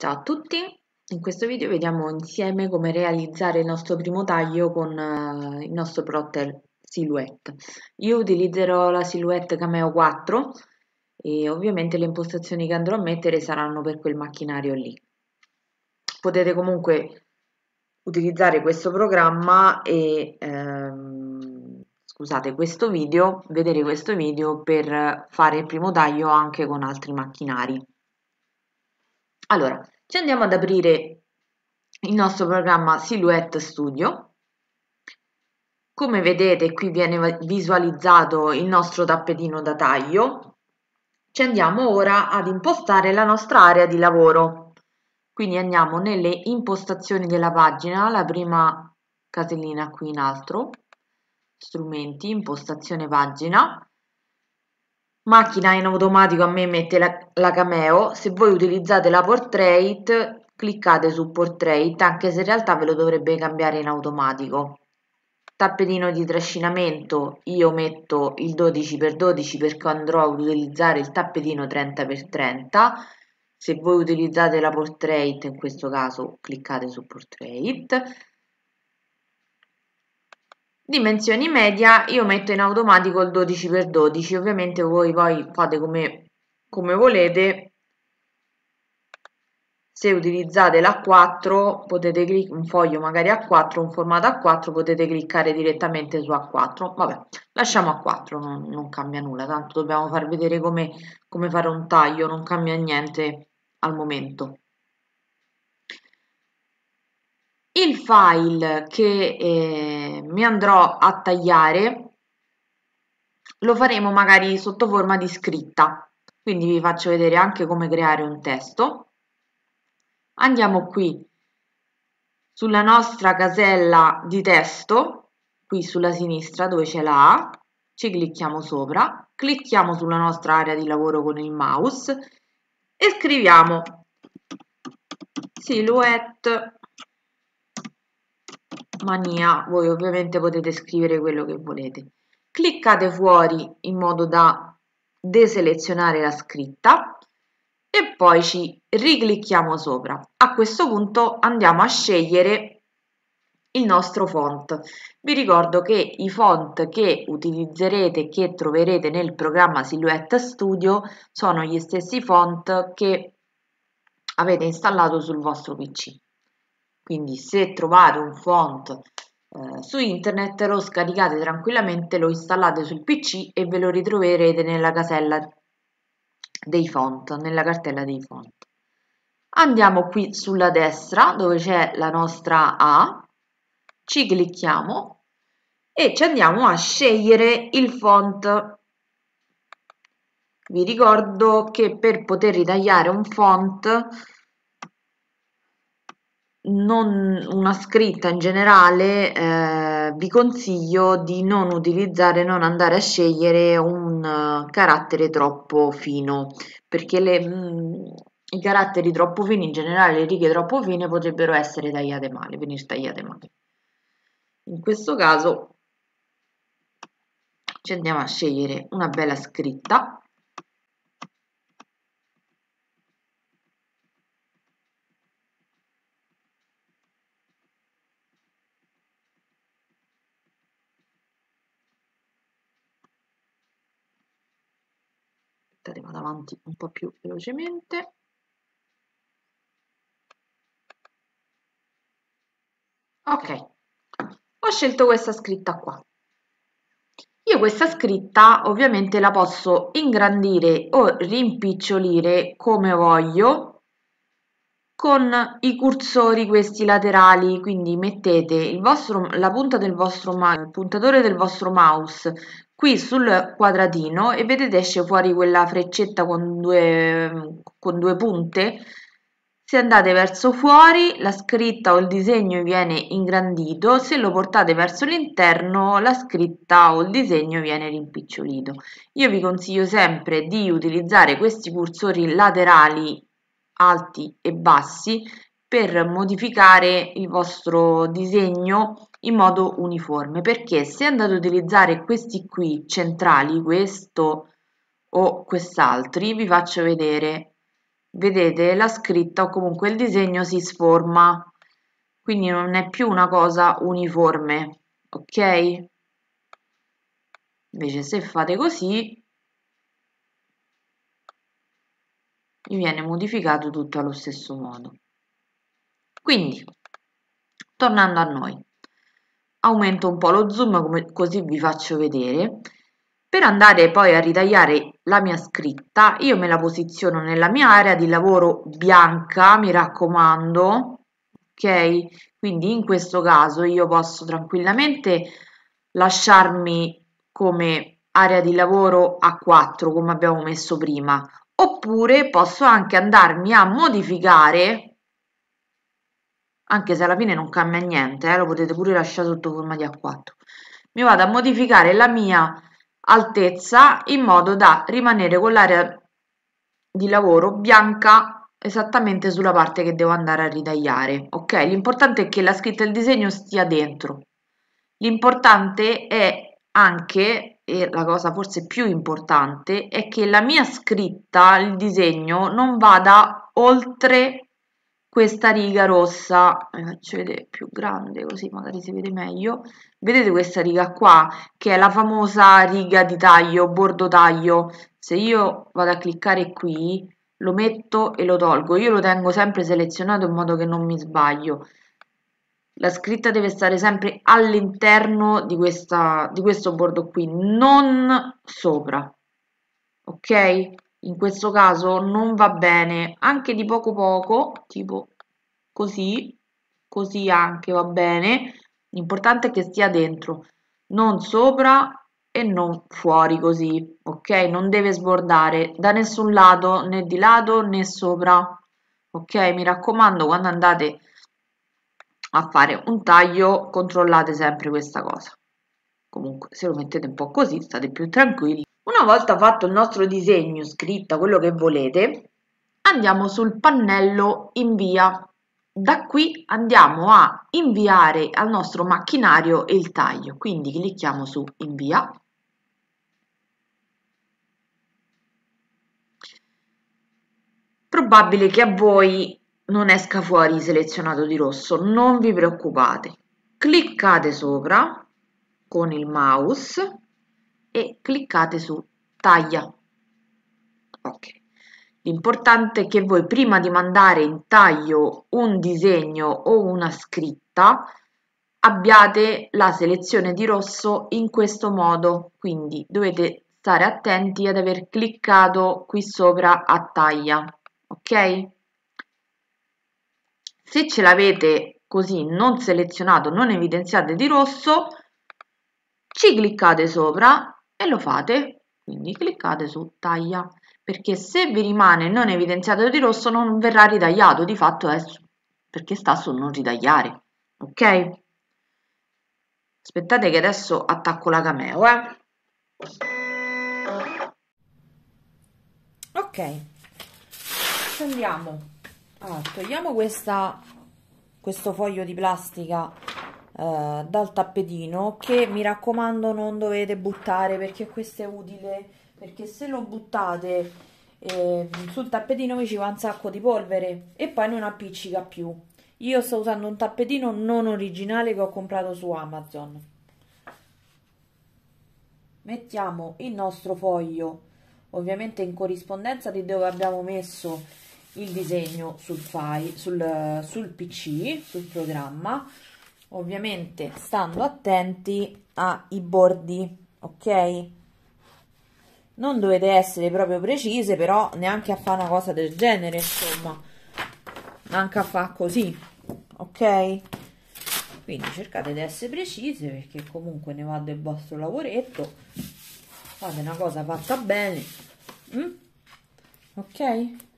Ciao a tutti, in questo video vediamo insieme come realizzare il nostro primo taglio con uh, il nostro plotter silhouette. Io utilizzerò la silhouette Cameo 4 e ovviamente le impostazioni che andrò a mettere saranno per quel macchinario lì. Potete comunque utilizzare questo programma e ehm, scusate questo video, vedere questo video per fare il primo taglio anche con altri macchinari. Allora, ci andiamo ad aprire il nostro programma Silhouette Studio. Come vedete qui viene visualizzato il nostro tappetino da taglio. Ci andiamo ora ad impostare la nostra area di lavoro. Quindi andiamo nelle impostazioni della pagina, la prima casellina qui in alto, strumenti, impostazione pagina, macchina in automatico a me mette la, la cameo se voi utilizzate la portrait cliccate su portrait anche se in realtà ve lo dovrebbe cambiare in automatico tappetino di trascinamento io metto il 12x12 perché andrò ad utilizzare il tappetino 30x30 se voi utilizzate la portrait in questo caso cliccate su portrait Dimensioni media, io metto in automatico il 12x12, ovviamente voi poi fate come, come volete, se utilizzate l'A4 potete cliccare un foglio magari A4, un formato A4 potete cliccare direttamente su A4, vabbè lasciamo A4, non, non cambia nulla, tanto dobbiamo far vedere come, come fare un taglio, non cambia niente al momento. il file che eh, mi andrò a tagliare lo faremo magari sotto forma di scritta quindi vi faccio vedere anche come creare un testo andiamo qui sulla nostra casella di testo qui sulla sinistra dove c'è la A ci clicchiamo sopra clicchiamo sulla nostra area di lavoro con il mouse e scriviamo silhouette mania, voi ovviamente potete scrivere quello che volete. Cliccate fuori in modo da deselezionare la scritta e poi ci riclicchiamo sopra. A questo punto andiamo a scegliere il nostro font. Vi ricordo che i font che utilizzerete, che troverete nel programma Silhouette Studio, sono gli stessi font che avete installato sul vostro PC quindi se trovate un font eh, su internet lo scaricate tranquillamente, lo installate sul PC e ve lo ritroverete nella casella dei font, nella cartella dei font. Andiamo qui sulla destra dove c'è la nostra A, ci clicchiamo e ci andiamo a scegliere il font. Vi ricordo che per poter ritagliare un font non una scritta in generale, eh, vi consiglio di non utilizzare, non andare a scegliere un eh, carattere troppo fino, perché le, mh, mm, i caratteri troppo fini, in generale le righe troppo fine, potrebbero essere tagliate male, venire tagliate male. In questo caso ci andiamo a scegliere una bella scritta avanti un po' più velocemente. Ok, ho scelto questa scritta qua. Io questa scritta ovviamente la posso ingrandire o rimpicciolire come voglio con i cursori questi laterali quindi mettete vostro, la punta del vostro puntatore del vostro mouse qui sul quadratino e vedete esce fuori quella freccetta con due, con due punte se andate verso fuori la scritta o il disegno viene ingrandito, se lo portate verso l'interno la scritta o il disegno viene rimpicciolito. Io vi consiglio sempre di utilizzare questi cursori laterali alti e bassi per modificare il vostro disegno in modo uniforme perché se andate ad utilizzare questi qui centrali questo o quest'altri vi faccio vedere vedete la scritta o comunque il disegno si sforma quindi non è più una cosa uniforme ok invece se fate così e viene modificato tutto allo stesso modo. Quindi, tornando a noi, aumento un po' lo zoom come, così vi faccio vedere. Per andare poi a ritagliare la mia scritta, io me la posiziono nella mia area di lavoro bianca, mi raccomando, ok? Quindi in questo caso io posso tranquillamente lasciarmi come area di lavoro A4, come abbiamo messo prima, oppure posso anche andarmi a modificare anche se alla fine non cambia niente eh, lo potete pure lasciare sotto forma di A4 mi vado a modificare la mia altezza in modo da rimanere con l'area di lavoro bianca esattamente sulla parte che devo andare a ritagliare ok l'importante è che la scritta e il disegno stia dentro l'importante è anche e la cosa forse più importante è che la mia scritta, il disegno, non vada oltre questa riga rossa, vi faccio vedere più grande così magari si vede meglio, vedete questa riga qua che è la famosa riga di taglio, bordo taglio, se io vado a cliccare qui lo metto e lo tolgo, io lo tengo sempre selezionato in modo che non mi sbaglio, la scritta deve stare sempre all'interno di, di questo bordo qui, non sopra, ok? In questo caso non va bene, anche di poco poco, tipo così, così anche va bene, l'importante è che stia dentro, non sopra e non fuori così, ok? Non deve sbordare da nessun lato, né di lato né sopra, ok? Mi raccomando, quando andate a fare un taglio controllate sempre questa cosa comunque se lo mettete un po' così state più tranquilli una volta fatto il nostro disegno scritta quello che volete andiamo sul pannello invia da qui andiamo a inviare al nostro macchinario il taglio quindi clicchiamo su invia probabile che a voi non esca fuori selezionato di rosso, non vi preoccupate. Cliccate sopra con il mouse e cliccate su taglia. Ok. L'importante è che voi prima di mandare in taglio un disegno o una scritta abbiate la selezione di rosso in questo modo, quindi dovete stare attenti ad aver cliccato qui sopra a taglia, ok? Se ce l'avete così non selezionato, non evidenziate di rosso, ci cliccate sopra e lo fate. Quindi cliccate su taglia, perché se vi rimane non evidenziato di rosso non verrà ritagliato, di fatto è perché sta sul non ritagliare, ok? Aspettate che adesso attacco la cameo, eh? Ok, accendiamo Ah, togliamo questa, questo foglio di plastica eh, dal tappetino che mi raccomando non dovete buttare perché questo è utile perché se lo buttate eh, sul tappetino vi ci va un sacco di polvere e poi non appiccica più io sto usando un tappetino non originale che ho comprato su Amazon mettiamo il nostro foglio ovviamente in corrispondenza di dove abbiamo messo il disegno sul file, sul, sul pc, sul programma, ovviamente stando attenti ai bordi, ok? Non dovete essere proprio precise, però neanche a fare una cosa del genere, insomma, anche a fare così, ok? Quindi cercate di essere precise perché comunque ne va del vostro lavoretto, fate una cosa fatta bene, mm? ok?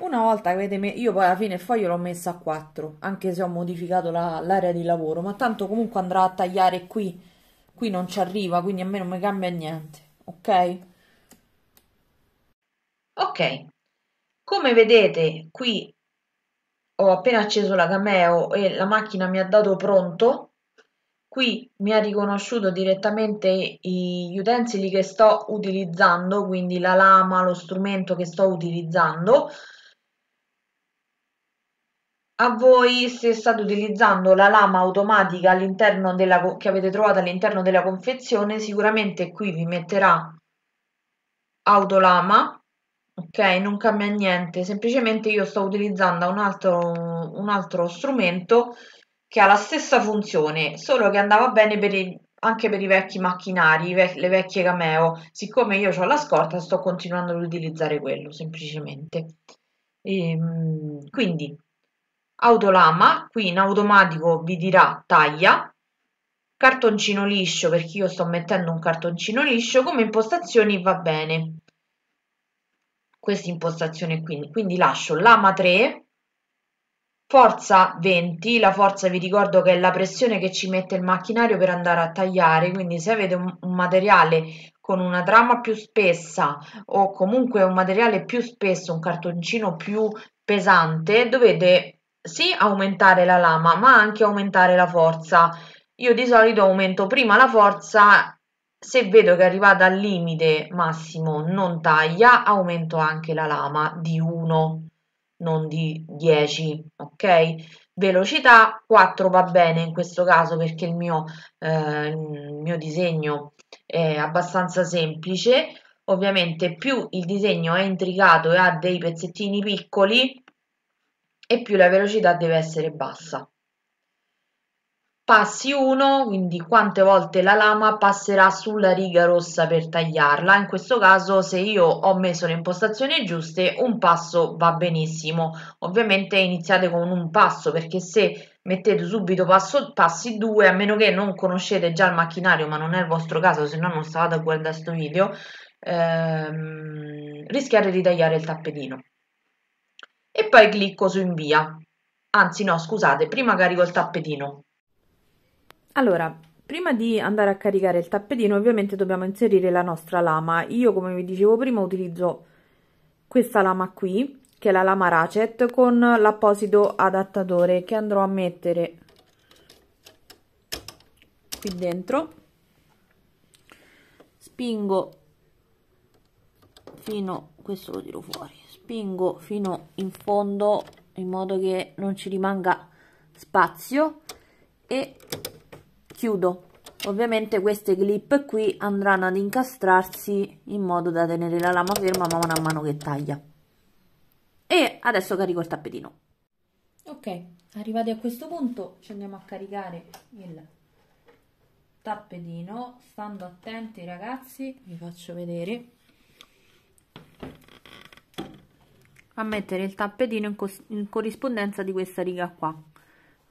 Una volta che avete messo, io poi alla fine il foglio l'ho messo a 4, anche se ho modificato la, l'area di lavoro, ma tanto comunque andrà a tagliare qui, qui non ci arriva, quindi a me non mi cambia niente, ok? Ok, come vedete qui ho appena acceso la Cameo e la macchina mi ha dato pronto, qui mi ha riconosciuto direttamente gli utensili che sto utilizzando, quindi la lama, lo strumento che sto utilizzando, a voi se state utilizzando la lama automatica all'interno della, che avete trovato all'interno della confezione sicuramente qui vi metterà autolama ok non cambia niente semplicemente io sto utilizzando un altro, un altro strumento che ha la stessa funzione solo che andava bene per i, anche per i vecchi macchinari le vecchie cameo siccome io ho la scorta sto continuando ad utilizzare quello semplicemente e, ehm, quindi Autolama, qui in automatico vi dirà taglia, cartoncino liscio perché io sto mettendo un cartoncino liscio, come impostazioni va bene questa impostazione qui, quindi lascio lama 3, forza 20, la forza vi ricordo che è la pressione che ci mette il macchinario per andare a tagliare, quindi se avete un, un, materiale con una trama più spessa o comunque un materiale più spesso, un cartoncino più pesante, dovete sì aumentare la lama, ma anche aumentare la forza. Io di solito aumento prima la forza, se vedo che è arrivata al limite massimo non taglia, aumento anche la lama di 1, non di 10, ok? Velocità 4 va bene in questo caso perché il mio, eh, il mio disegno è abbastanza semplice. Ovviamente più il disegno è intricato e ha dei pezzettini piccoli, e più la velocità deve essere bassa. Passi 1, quindi quante volte la lama passerà sulla riga rossa per tagliarla. In questo caso se io ho messo le impostazioni giuste un passo va benissimo. Ovviamente iniziate con un passo perché se mettete subito passo, passi 2 a meno che non conoscete già il macchinario ma non è il vostro caso se no non stavate a guardare questo video ehm, rischiate di tagliare il tappetino e poi clicco su invia. Anzi no, scusate, prima carico il tappetino. Allora, prima di andare a caricare il tappetino ovviamente dobbiamo inserire la nostra lama. Io come vi dicevo prima utilizzo questa lama qui, che è la lama ratchet, con l'apposito adattatore che andrò a mettere qui dentro. Spingo fino, questo lo tiro fuori, spingo fino in fondo in modo che non ci rimanga spazio e chiudo ovviamente queste clip qui andranno ad incastrarsi in modo da tenere la lama ferma man mano che taglia e adesso carico il tappetino ok arrivati a questo punto ci andiamo a caricare il tappetino stando attenti ragazzi vi faccio vedere a mettere il tappetino in, in corrispondenza di questa riga qua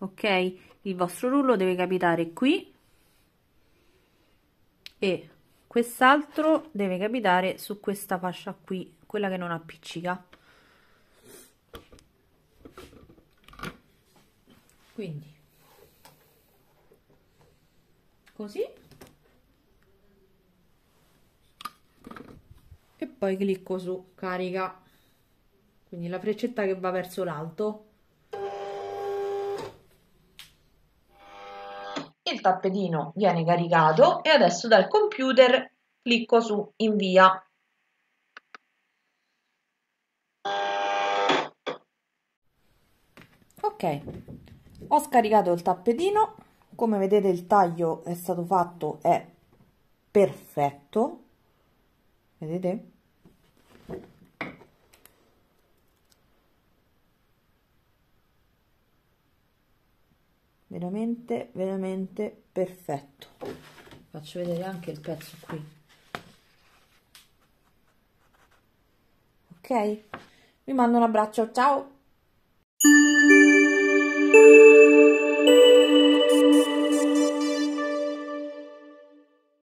ok il vostro rullo deve capitare qui e quest'altro deve capitare su questa fascia qui quella che non appiccica quindi così e poi clicco su carica quindi la freccetta che va verso l'alto il tappetino viene caricato e adesso dal computer clicco su invia ok ho scaricato il tappetino come vedete il taglio è stato fatto è perfetto vedete veramente veramente perfetto faccio vedere anche il pezzo qui ok vi mando un abbraccio ciao